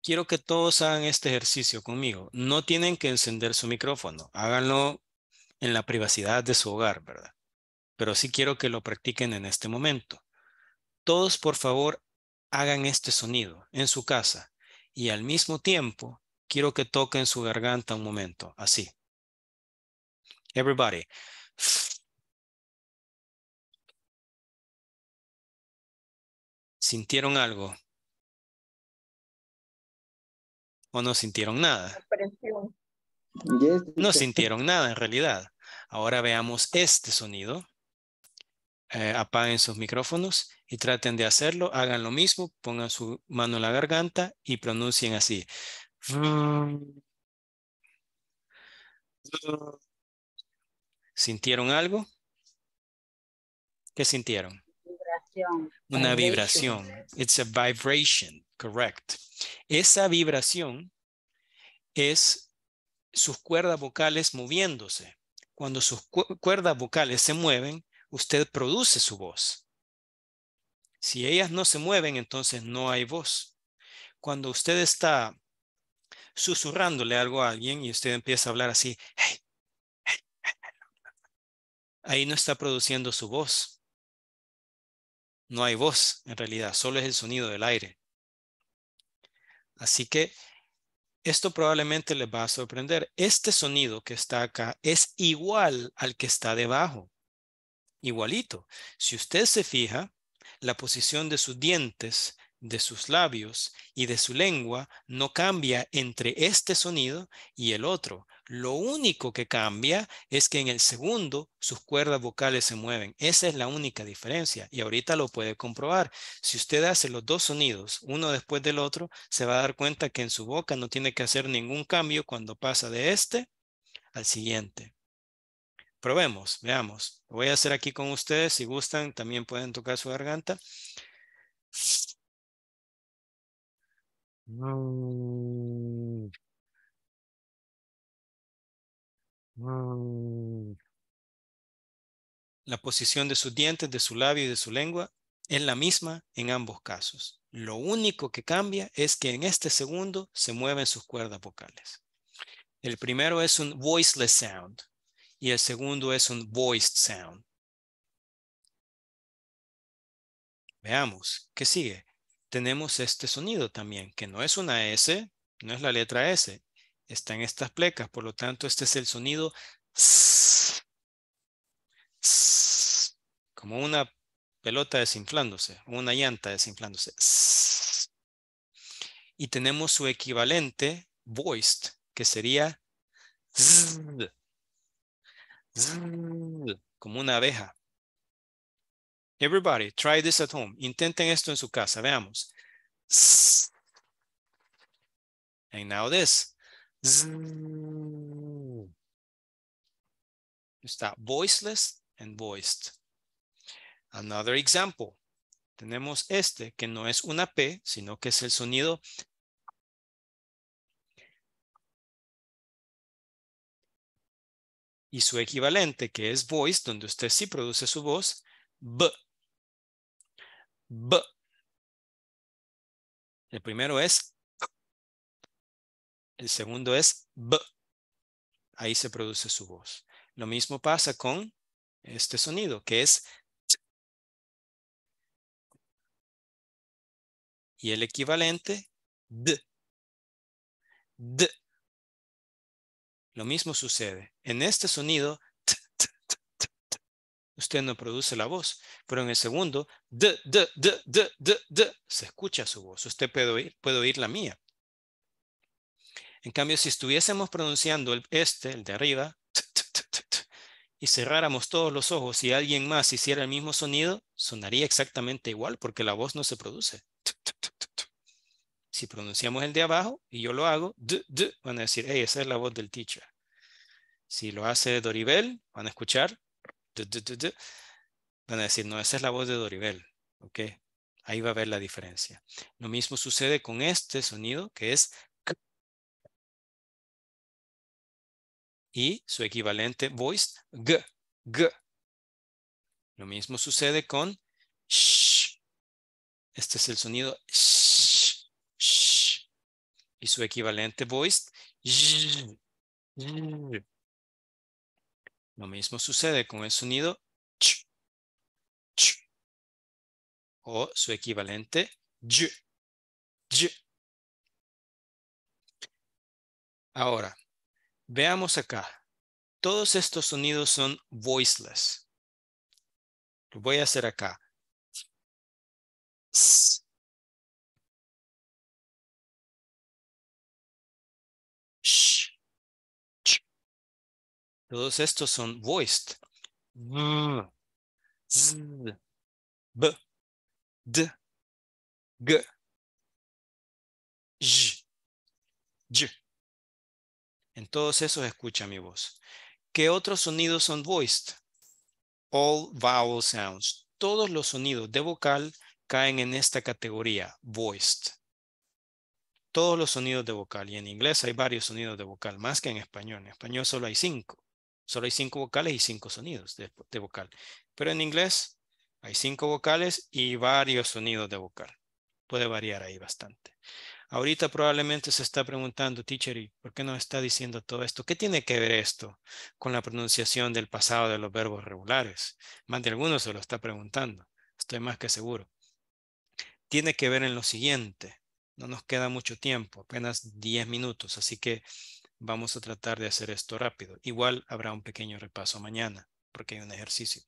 Quiero que todos hagan este ejercicio conmigo. No tienen que encender su micrófono. Háganlo en la privacidad de su hogar, ¿verdad? pero sí quiero que lo practiquen en este momento. Todos, por favor, hagan este sonido en su casa y al mismo tiempo quiero que toquen su garganta un momento, así. Everybody. ¿Sintieron algo? ¿O no sintieron nada? No sintieron nada en realidad. Ahora veamos este sonido. Eh, apaguen sus micrófonos y traten de hacerlo, hagan lo mismo, pongan su mano en la garganta y pronuncien así. ¿Sintieron algo? ¿Qué sintieron? Una vibración. It's a vibration, correct. Esa vibración es sus cuerdas vocales moviéndose. Cuando sus cuerdas vocales se mueven, usted produce su voz. Si ellas no se mueven, entonces no hay voz. Cuando usted está susurrándole algo a alguien y usted empieza a hablar así, ahí no está produciendo su voz. No hay voz en realidad, solo es el sonido del aire. Así que esto probablemente les va a sorprender. Este sonido que está acá es igual al que está debajo. Igualito, si usted se fija, la posición de sus dientes, de sus labios y de su lengua no cambia entre este sonido y el otro. Lo único que cambia es que en el segundo sus cuerdas vocales se mueven. Esa es la única diferencia y ahorita lo puede comprobar. Si usted hace los dos sonidos, uno después del otro, se va a dar cuenta que en su boca no tiene que hacer ningún cambio cuando pasa de este al siguiente probemos, veamos. Lo voy a hacer aquí con ustedes. Si gustan, también pueden tocar su garganta. La posición de sus dientes, de su labio y de su lengua es la misma en ambos casos. Lo único que cambia es que en este segundo se mueven sus cuerdas vocales. El primero es un voiceless sound y el segundo es un voiced sound. Veamos, ¿qué sigue? Tenemos este sonido también, que no es una S, no es la letra S, está en estas plecas, por lo tanto este es el sonido s, como una pelota desinflándose, una llanta desinflándose. y tenemos su equivalente voiced, que sería Mm, como una abeja. Everybody, try this at home. Intenten esto en su casa. Veamos. And now this. Mm. Está voiceless and voiced. Another example. Tenemos este que no es una P, sino que es el sonido y su equivalente, que es voice, donde usted sí produce su voz, b. B. El primero es el segundo es b. Ahí se produce su voz. Lo mismo pasa con este sonido, que es Y el equivalente, d. D. Lo mismo sucede. En este sonido, usted no produce la voz, pero en el segundo, se escucha su voz. Usted puede oír, la mía. En cambio, si estuviésemos pronunciando el este, el de arriba, y cerráramos todos los ojos y alguien más hiciera el mismo sonido, sonaría exactamente igual porque la voz no se produce. Si pronunciamos el de abajo y yo lo hago, van a decir, hey, esa es la voz del teacher. Si lo hace Doribel, van a escuchar, van a decir, no, esa es la voz de Doribel. ¿Ok? Ahí va a ver la diferencia. Lo mismo sucede con este sonido que es y su equivalente voice g, g. Lo mismo sucede con sh. Este es el sonido sh, y su equivalente voice lo mismo sucede con el sonido ch, ch, o su equivalente j, j. Ahora, veamos acá. Todos estos sonidos son voiceless. Lo voy a hacer acá. S Todos estos son voiced. B, d, g, j, j. En todos esos escucha mi voz. ¿Qué otros sonidos son voiced? All vowel sounds. Todos los sonidos de vocal caen en esta categoría, voiced. Todos los sonidos de vocal. Y en inglés hay varios sonidos de vocal, más que en español. En español solo hay cinco. Solo hay cinco vocales y cinco sonidos de, vocal. Pero en inglés hay cinco vocales y varios sonidos de vocal. Puede variar ahí bastante. Ahorita probablemente se está preguntando, teacher, ¿y por qué no está diciendo todo esto? ¿Qué tiene que ver esto con la pronunciación del pasado de los verbos regulares? Más de algunos se lo está preguntando, estoy más que seguro. Tiene que ver en lo siguiente. No nos queda mucho tiempo, apenas 10 minutos, así que Vamos a tratar de hacer esto rápido. Igual habrá un pequeño repaso mañana porque hay un ejercicio.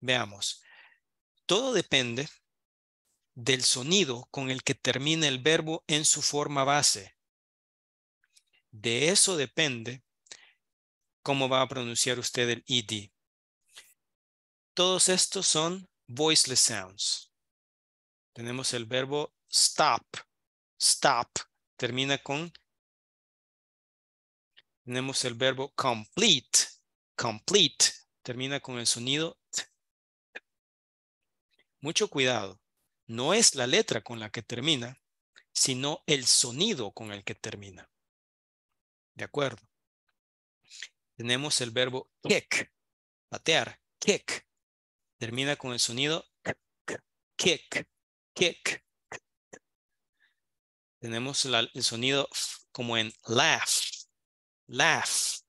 Veamos. Todo depende del sonido con el que termina el verbo en su forma base. De eso depende cómo va a pronunciar usted el ed. Todos estos son voiceless sounds. Tenemos el verbo stop. Stop termina con tenemos el verbo complete. Complete. Termina con el sonido. Mucho cuidado. No es la letra con la que termina, sino el sonido con el que termina. ¿De acuerdo? Tenemos el verbo kick. Patear. Kick. Termina con el sonido. Kick. Kick. Tenemos el sonido como en laugh laugh.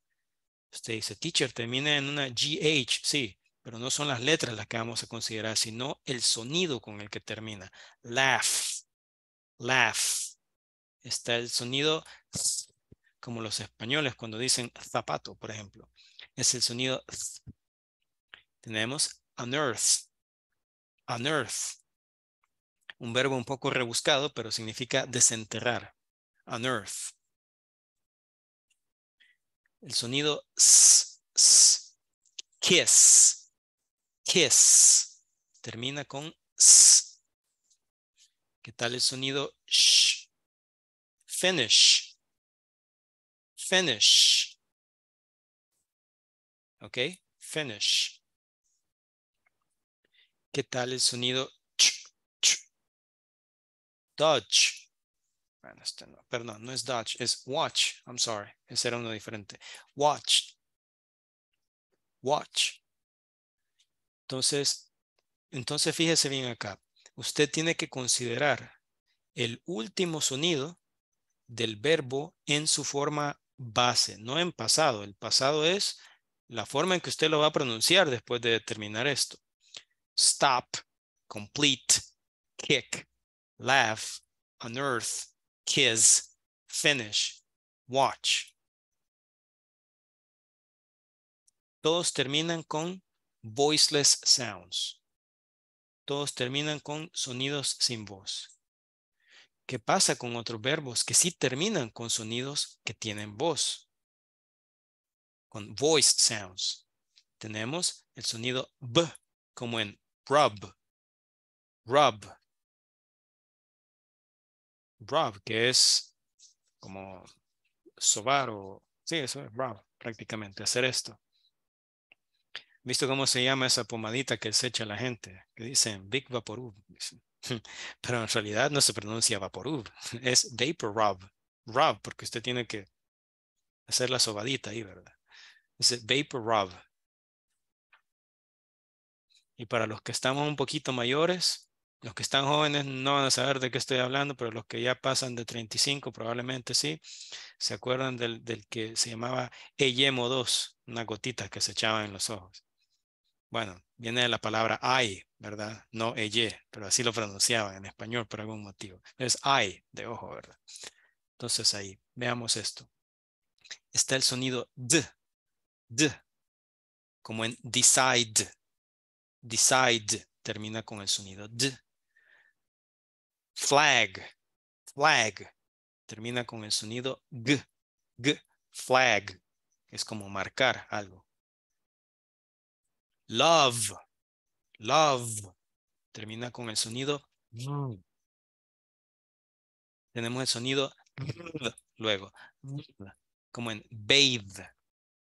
Usted dice, teacher, termina en una GH, sí, pero no son las letras las que vamos a considerar, sino el sonido con el que termina. Laugh, laugh. Está el sonido como los españoles cuando dicen zapato, por ejemplo. Es el sonido. Tenemos unearth, unearth. Un verbo un poco rebuscado, pero significa desenterrar. Unearth el sonido s, kiss, kiss, termina con s. ¿Qué tal el sonido sh? Finish, finish, ok, finish. ¿Qué tal el sonido ch, ch? Dodge, este perdón, no es Dutch, es watch. I'm sorry, ese era uno diferente. Watch. Watch. Entonces, entonces fíjese bien acá. Usted tiene que considerar el último sonido del verbo en su forma base, no en pasado. El pasado es la forma en que usted lo va a pronunciar después de terminar esto. Stop, complete, kick, laugh, unearth, KISS, finish, watch. Todos terminan con voiceless sounds. Todos terminan con sonidos sin voz. ¿Qué pasa con otros verbos que sí terminan con sonidos que tienen voz? Con voiced sounds. Tenemos el sonido b, como en rub, rub, Rob, que es como sobar o... Sí, eso es rub, prácticamente, hacer esto. ¿Visto cómo se llama esa pomadita que se echa la gente? Que dicen Big Vaporub. Pero en realidad no se pronuncia Vaporub, es Vapor Rub. Rub, porque usted tiene que hacer la sobadita ahí, ¿verdad? Dice Vapor Rub. Y para los que estamos un poquito mayores, los que están jóvenes no van a saber de qué estoy hablando, pero los que ya pasan de 35 probablemente sí, se acuerdan del, que se llamaba Eyemo 2, una gotita que se echaba en los ojos. Bueno, viene de la palabra ay, ¿verdad? No eye, pero así lo pronunciaban en español por algún motivo. Es ay de ojo, ¿verdad? Entonces ahí, veamos esto. Está el sonido d, d, como en decide. Decide termina con el sonido d flag, flag. Termina con el sonido g, g, flag. Es como marcar algo. Love, love. Termina con el sonido G. Tenemos el sonido luego, como en bathe,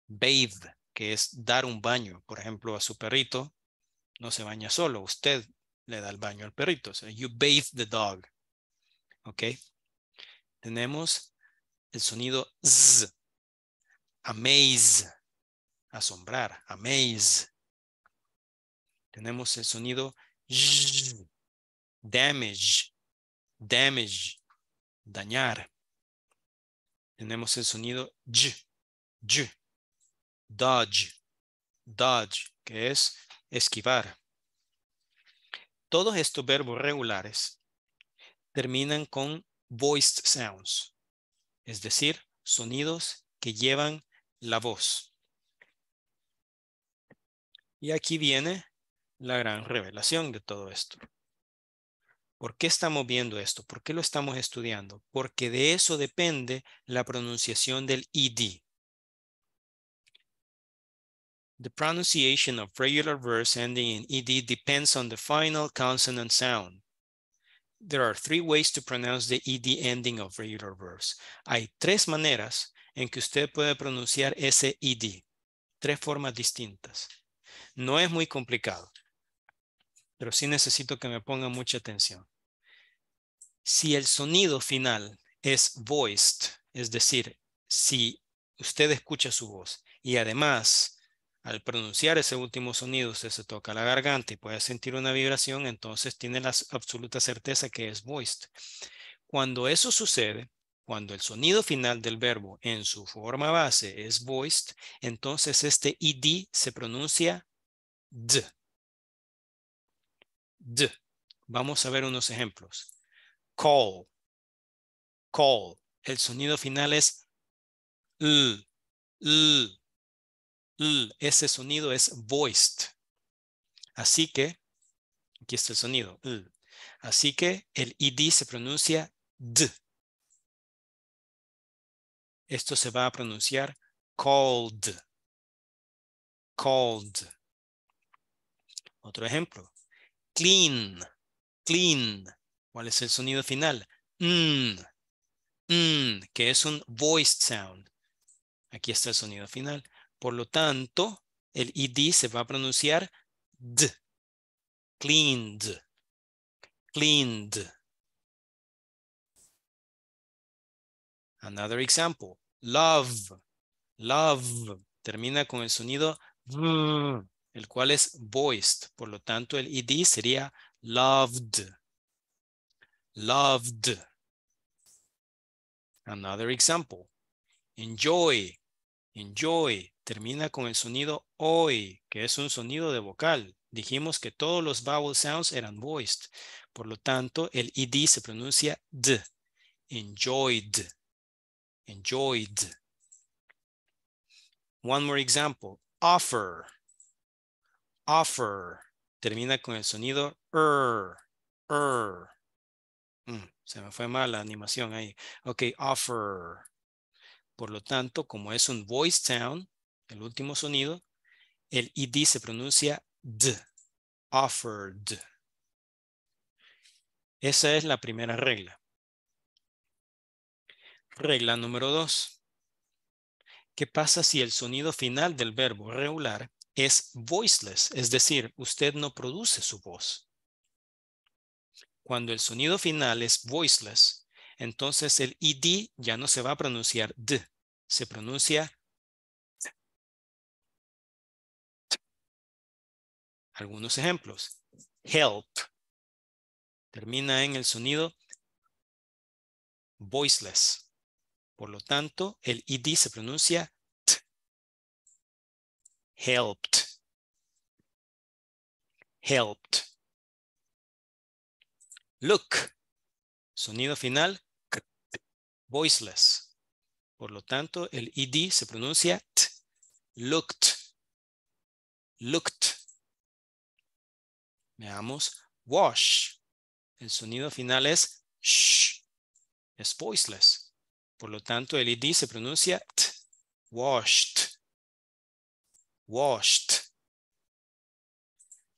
bathe, que es dar un baño. Por ejemplo, a su perrito no se baña solo. Usted le da el baño al perrito. you bathe the dog. ¿Ok? Tenemos el sonido z. Amaze. Asombrar. Amaze. Tenemos el sonido z. Damage. Damage. Dañar. Tenemos el sonido j. J. Dodge. Dodge. Que es esquivar todos estos verbos regulares terminan con voiced sounds, es decir, sonidos que llevan la voz. Y aquí viene la gran revelación de todo esto. ¿Por qué estamos viendo esto? ¿Por qué lo estamos estudiando? Porque de eso depende la pronunciación del ED. The pronunciation of regular verbs ending in ed depends on the final consonant sound. There are three ways to pronounce the ed ending of regular verbs. Hay tres maneras en que usted puede pronunciar ese ed. Tres formas distintas. No es muy complicado, pero sí necesito que me ponga mucha atención. Si el sonido final es voiced, es decir, si usted escucha su voz y además al pronunciar ese último sonido usted se toca la garganta y puede sentir una vibración, entonces tiene la absoluta certeza que es voiced. Cuando eso sucede, cuando el sonido final del verbo en su forma base es voiced, entonces este id se pronuncia d. D. Vamos a ver unos ejemplos. Call. Call. El sonido final es l. L ese sonido es voiced. Así que, aquí está el sonido, Así que el id se pronuncia d. Esto se va a pronunciar cold. Cold. Otro ejemplo. Clean. Clean. ¿Cuál es el sonido final? N. que es un voiced sound. Aquí está el sonido final. Por lo tanto, el id se va a pronunciar d. Cleaned. Cleaned. Another example. Love. Love. Termina con el sonido v, el cual es voiced. Por lo tanto, el id sería loved. Loved. Another example. Enjoy. Enjoy termina con el sonido hoy, que es un sonido de vocal. Dijimos que todos los vowel sounds eran voiced. Por lo tanto, el id se pronuncia d. Enjoyed. Enjoyed. One more example. Offer. Offer. Termina con el sonido er. Er. Mm, se me fue mal la animación ahí. Ok, offer. Por lo tanto, como es un voice sound, el último sonido, el id se pronuncia d, offered. Esa es la primera regla. Regla número dos. ¿Qué pasa si el sonido final del verbo regular es voiceless? Es decir, usted no produce su voz. Cuando el sonido final es voiceless, entonces el id ya no se va a pronunciar d, se pronuncia algunos ejemplos. Help termina en el sonido voiceless. Por lo tanto, el id se pronuncia t. Helped. Helped. Look. Sonido final voiceless. Por lo tanto, el id se pronuncia t, looked, looked. Veamos, wash. El sonido final es sh, es voiceless. Por lo tanto, el id se pronuncia t, washed, washed.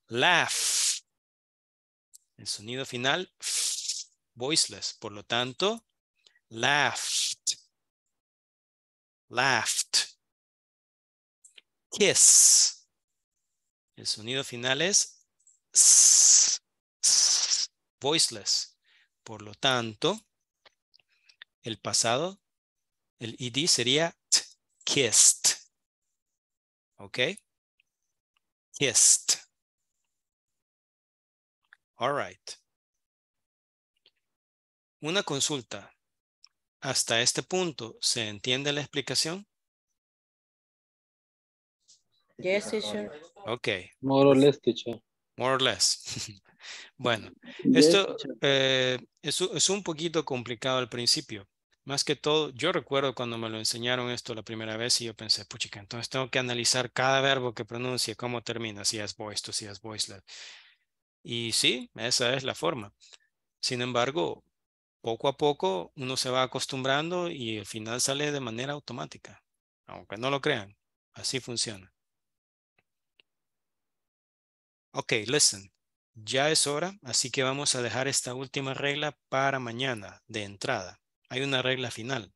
Laugh. El sonido final, f, voiceless. Por lo tanto, laugh laughed, kiss. El sonido final es s, voiceless. Por lo tanto, el pasado, el id sería t, kissed. ¿Ok? Kissed. All right. Una consulta. ¿Hasta este punto se entiende la explicación? Sí, teacher. Ok. More or less, teacher. More or less. bueno, esto eh, es, un poquito complicado al principio. Más que todo, yo recuerdo cuando me lo enseñaron esto la primera vez y yo pensé, puchica, entonces tengo que analizar cada verbo que pronuncie, cómo termina, si es voiced o si es voiceless. Y sí, esa es la forma. Sin embargo, poco a poco uno se va acostumbrando y el final sale de manera automática, aunque no lo crean, así funciona. Ok, listen, ya es hora, así que vamos a dejar esta última regla para mañana de entrada. Hay una regla final,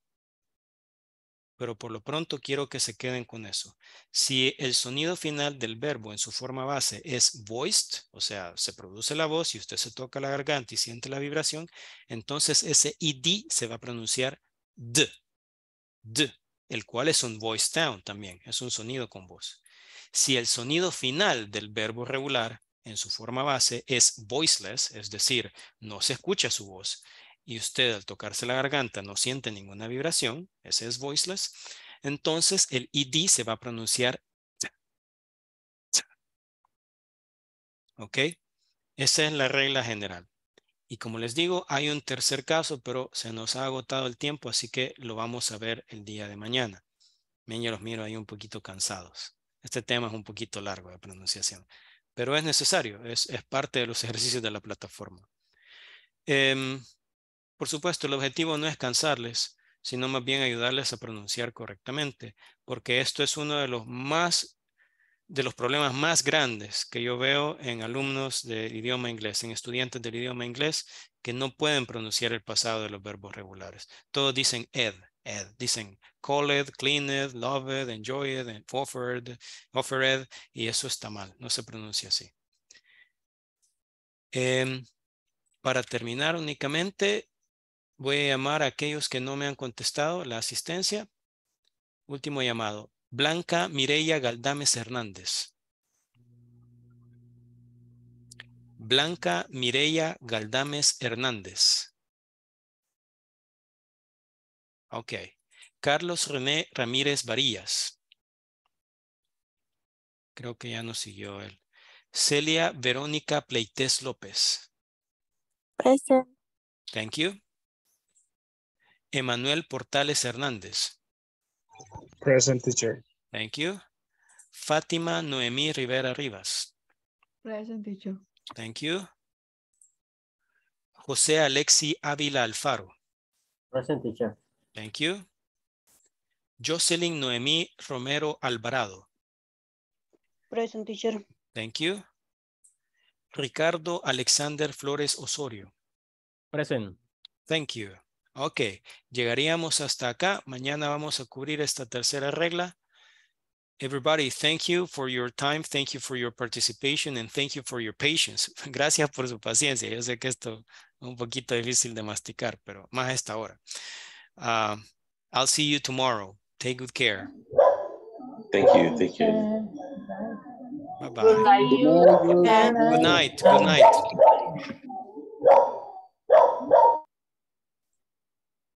pero por lo pronto quiero que se queden con eso. Si el sonido final del verbo en su forma base es voiced, o sea, se produce la voz y usted se toca la garganta y siente la vibración, entonces ese id se va a pronunciar d, d, el cual es un voice down también, es un sonido con voz. Si el sonido final del verbo regular en su forma base es voiceless, es decir, no se escucha su voz, y usted al tocarse la garganta no siente ninguna vibración, ese es voiceless, entonces el ID e se va a pronunciar ¿Ok? Esa es la regla general. Y como les digo, hay un tercer caso, pero se nos ha agotado el tiempo, así que lo vamos a ver el día de mañana. Bien, los miro ahí un poquito cansados. Este tema es un poquito largo de pronunciación, pero es necesario, es, es parte de los ejercicios de la plataforma. Em, por supuesto, el objetivo no es cansarles, sino más bien ayudarles a pronunciar correctamente, porque esto es uno de los más de los problemas más grandes que yo veo en alumnos del idioma inglés, en estudiantes del idioma inglés que no pueden pronunciar el pasado de los verbos regulares. Todos dicen ed, ed, dicen called, cleaned, loved, enjoyed, offered, offered, y eso está mal, no se pronuncia así. Em, para terminar únicamente, Voy a llamar a aquellos que no me han contestado la asistencia. Último llamado. Blanca Mireya Galdames Hernández. Blanca Mireya Galdames Hernández. Ok. Carlos René Ramírez Varillas. Creo que ya nos siguió él. Celia Verónica Pleites López. Gracias. Thank you. Emanuel Portales Hernández. Present teacher. Thank you. Fátima Noemí Rivera Rivas. Present teacher. Thank you. José Alexi Ávila Alfaro. Present teacher. Thank you. Jocelyn Noemí Romero Alvarado. Present teacher. Thank you. Ricardo Alexander Flores Osorio. Present. Thank you. Ok, llegaríamos hasta acá. Mañana vamos a cubrir esta tercera regla. Everybody, thank you for your time, thank you for your participation, and thank you for your patience. Gracias por su paciencia. Yo sé que esto es un poquito difícil de masticar, pero más esta hora. Ah, I'll see you tomorrow. Take good care. Thank you. Thank you. Bye bye. Good night. Good night.